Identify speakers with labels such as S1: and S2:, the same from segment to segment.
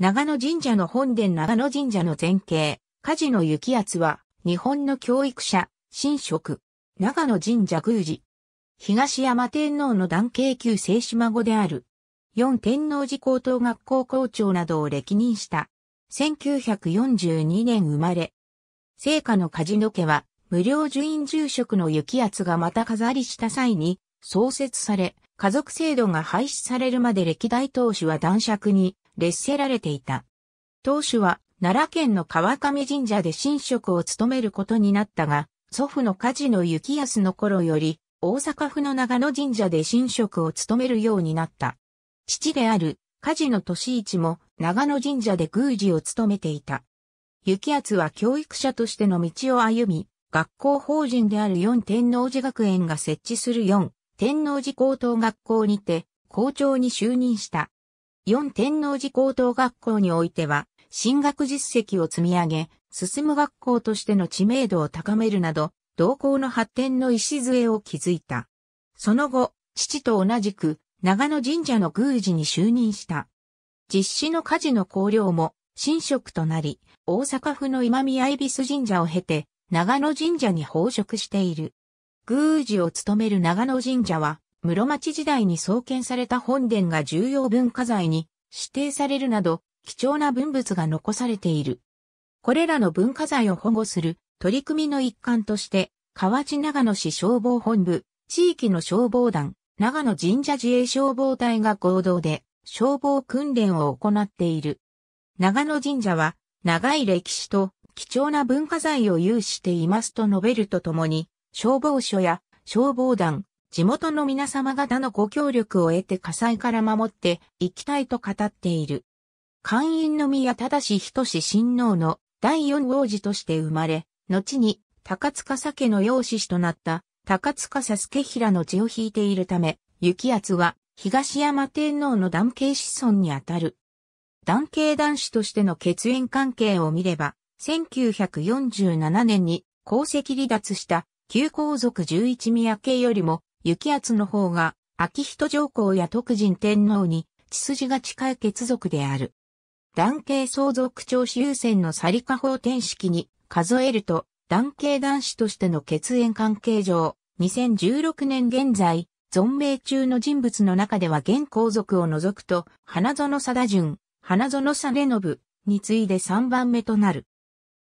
S1: 長野神社の本殿長野神社の前景、梶野雪圧は、日本の教育者、神職、長野神社宮司。東山天皇の男系級聖島孫である。四天王寺高等学校校長などを歴任した。1942年生まれ。聖火のジノ家は、無料住院住職の雪圧がまた飾りした際に、創設され、家族制度が廃止されるまで歴代当主は男爵に列せられていた。当主は奈良県の川上神社で神職を務めることになったが、祖父の事の幸康の頃より、大阪府の長野神社で神職を務めるようになった。父である事の年一も長野神社で宮司を務めていた。幸厚は教育者としての道を歩み、学校法人である四天王寺学園が設置する四天王寺高等学校にて校長に就任した。四天王寺高等学校においては、進学実績を積み上げ、進む学校としての知名度を高めるなど、同校の発展の礎を築いた。その後、父と同じく、長野神社の宮司に就任した。実施の家事の綱領も、神職となり、大阪府の今宮恵比寿神社を経て、長野神社に奉職している。宮司を務める長野神社は、室町時代に創建された本殿が重要文化財に指定されるなど、貴重な文物が残されている。これらの文化財を保護する取り組みの一環として、河内長野市消防本部、地域の消防団、長野神社自衛消防隊が合同で消防訓練を行っている。長野神社は長い歴史と貴重な文化財を有していますと述べるとともに、消防署や消防団、地元の皆様方のご協力を得て火災から守っていきたいと語っている。官員の宮正仁親王の第四王子として生まれ、後に高塚酒の養子となった高塚佐助平の血を引いているため、雪圧は東山天皇の男系子孫にあたる。男系男子としての血縁関係を見れば、1947年に皇籍離脱した旧皇族十一宮系よりも雪圧の方が、秋人上皇や徳人天皇に、血筋が近い血族である。男系相続長子優先のサリカ法典式に数えると、男系男子としての血縁関係上、2016年現在、存命中の人物の中では現皇族を除くと、花園貞順、花園貞信に次いで3番目となる。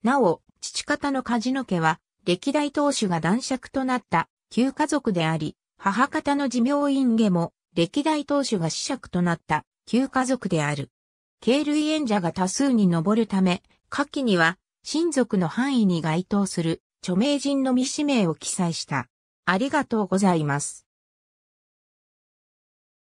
S1: なお、父方の梶野家は、歴代当主が男爵となった旧家族であり、母方の寿命院下も歴代当主が子爵となった旧家族である。経類縁者が多数に上るため、下記には親族の範囲に該当する著名人の未氏名を記載した。ありがとうございます。